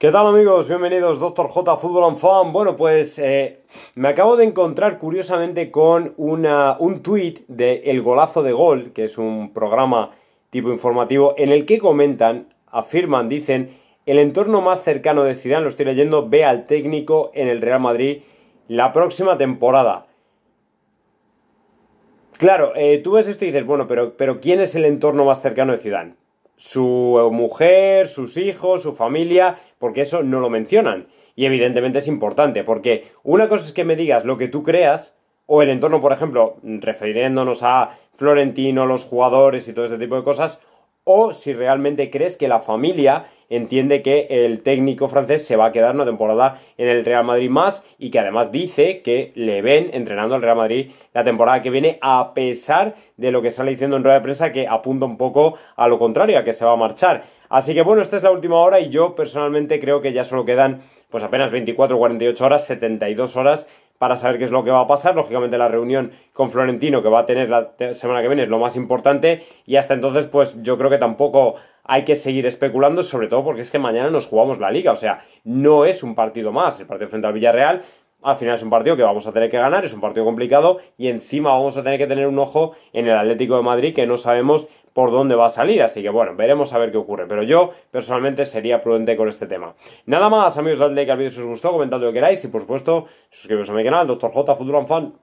¿Qué tal amigos? Bienvenidos Doctor J Fútbol and Fan. Bueno, pues eh, me acabo de encontrar curiosamente con una, un tweet de El Golazo de Gol, que es un programa tipo informativo, en el que comentan, afirman, dicen, el entorno más cercano de Zidane, lo estoy leyendo, ve al técnico en el Real Madrid la próxima temporada. Claro, eh, tú ves esto y dices, bueno, pero, pero ¿quién es el entorno más cercano de Zidane? su eh, mujer, sus hijos, su familia, porque eso no lo mencionan. Y evidentemente es importante, porque una cosa es que me digas lo que tú creas, o el entorno, por ejemplo, refiriéndonos a Florentino, los jugadores y todo este tipo de cosas, o si realmente crees que la familia entiende que el técnico francés se va a quedar una temporada en el Real Madrid más y que además dice que le ven entrenando al Real Madrid la temporada que viene a pesar de lo que sale diciendo en rueda de prensa que apunta un poco a lo contrario, a que se va a marchar. Así que bueno, esta es la última hora y yo personalmente creo que ya solo quedan pues apenas 24, 48 horas, 72 horas para saber qué es lo que va a pasar. Lógicamente la reunión con Florentino que va a tener la semana que viene es lo más importante y hasta entonces pues yo creo que tampoco hay que seguir especulando, sobre todo porque es que mañana nos jugamos la liga, o sea, no es un partido más, el partido frente al Villarreal al final es un partido que vamos a tener que ganar, es un partido complicado y encima vamos a tener que tener un ojo en el Atlético de Madrid que no sabemos por dónde va a salir, así que bueno, veremos a ver qué ocurre, pero yo personalmente sería prudente con este tema. Nada más amigos, dadle like al vídeo si os gustó, comentad lo que queráis y por supuesto suscribiros a mi canal, Dr. J, Futuro Fan,